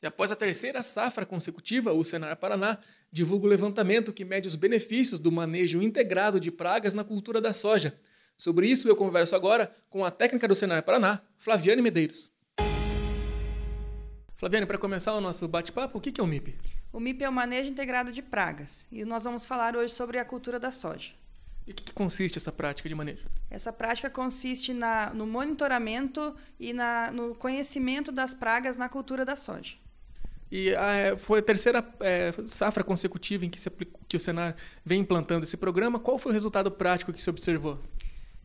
E após a terceira safra consecutiva, o Senar Paraná divulga o levantamento que mede os benefícios do manejo integrado de pragas na cultura da soja. Sobre isso eu converso agora com a técnica do Senar Paraná, Flaviane Medeiros. Flaviane, para começar o nosso bate-papo, o que é o MIP? O MIP é o Manejo Integrado de Pragas e nós vamos falar hoje sobre a cultura da soja. E o que, consiste essa prática de manejo? Essa prática consiste na, no monitoramento e na, no conhecimento das pragas na cultura da soja. E a, ah, é, foi a terceira é, safra consecutiva em que, se, que o Senar vem implantando esse programa. Qual foi o resultado prático que se observou?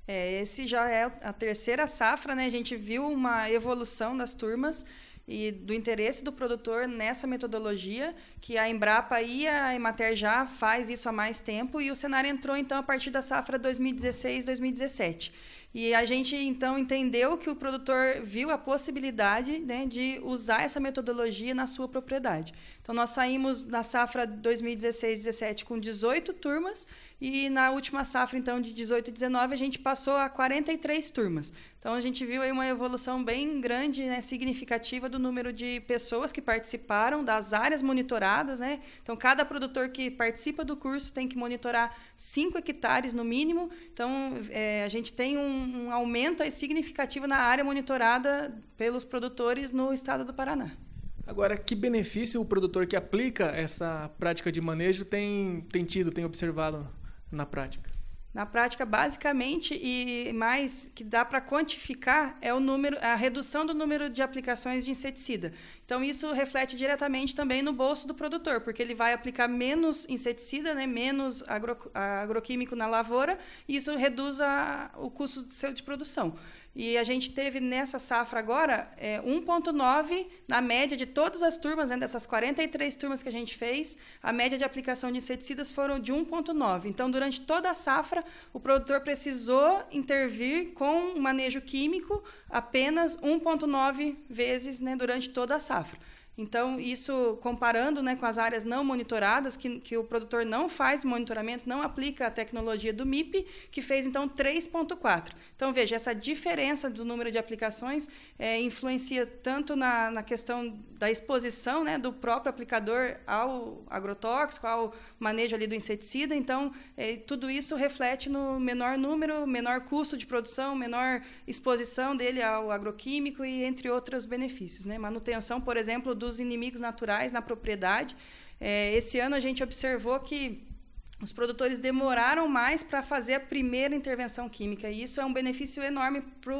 É, esse já é a terceira safra, né? A gente viu uma evolução das turmas e do interesse do produtor nessa metodologia, que a Embrapa e a Emater já faz isso há mais tempo, e o cenário entrou, então, a partir da safra 2016-2017. E a gente então entendeu que o produtor viu a possibilidade né, de usar essa metodologia na sua propriedade. Então nós saímos na safra 2016-17 com 18 turmas e na última safra então de 18 e 19 a gente passou a 43 turmas. Então a gente viu aí uma evolução bem grande, né, significativa do número de pessoas que participaram das áreas monitoradas, né? Então cada produtor que participa do curso tem que monitorar 5 hectares no mínimo. Então é, a gente tem um um, aumento significativo na área monitorada pelos produtores no estado do Paraná. Agora, que benefício o produtor que aplica essa prática de manejo tem, tem tido, tem observado na prática? Na prática, basicamente, e mais que dá para quantificar é o número, a redução do número de aplicações de inseticida. Então, isso reflete diretamente também no bolso do produtor, porque ele vai aplicar menos inseticida, né, menos agro, agroquímico na lavoura, e isso reduz a, o custo do seu de produção. E a gente teve nessa safra agora é, eh, 1,9 na média de todas as turmas, né, dessas 43 turmas que a gente fez, a média de aplicação de inseticidas foram de 1,9. Então, durante toda a safra, o produtor precisou intervir com manejo químico apenas 1,9 vezes né, durante toda a safra. Então, isso comparando né, com as áreas não monitoradas, que, que o produtor não faz monitoramento, não aplica a tecnologia do MIP, que fez então 3,4. Então, veja, essa diferença do número de aplicações é, influencia tanto na, na questão da exposição né, do próprio aplicador ao agrotóxico, ao manejo ali do inseticida. Então, é, tudo isso reflete no menor número, menor custo de produção, menor exposição dele ao agroquímico e entre outros benefícios. Né? Manutenção, por exemplo, dos inimigos naturais na propriedade. É, esse ano a gente observou que os produtores demoraram mais para fazer a primeira intervenção química. E isso é um benefício enorme para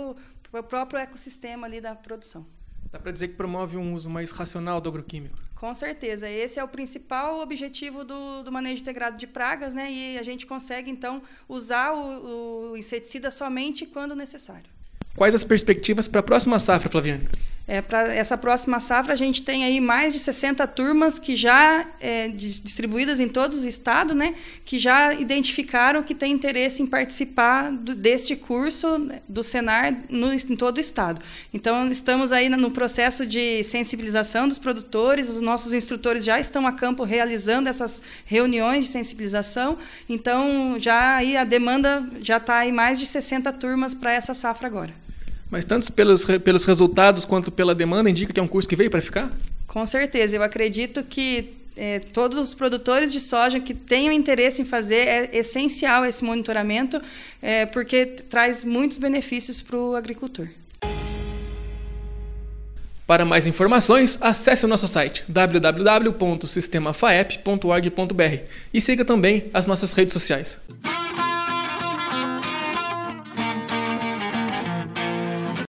o próprio ecossistema ali da produção. Dá para dizer que promove um uso mais racional do agroquímico? Com certeza. Esse é o principal objetivo do, do manejo integrado de pragas, né? E a gente consegue, então, usar o, o inseticida somente quando necessário. Quais as perspectivas para a próxima safra, Flaviane? É, para essa próxima safra, a gente tem aí mais de 60 turmas que já é, distribuídas em todo o estado, né, que já identificaram que tem interesse em participar do, deste curso né, do Senar no, em todo o estado. Então, estamos aí no processo de sensibilização dos produtores, os nossos instrutores já estão a campo realizando essas reuniões de sensibilização, então já aí a demanda já está aí mais de 60 turmas para essa safra agora. Mas tanto pelos, pelos resultados quanto pela demanda indica que é um curso que veio para ficar? Com certeza. Eu acredito que é, todos os produtores de soja que tenham interesse em fazer é essencial esse monitoramento, é, porque traz muitos benefícios para o agricultor. Para mais informações, acesse o nosso site www.sistemafaep.org.br e siga também as nossas redes sociais.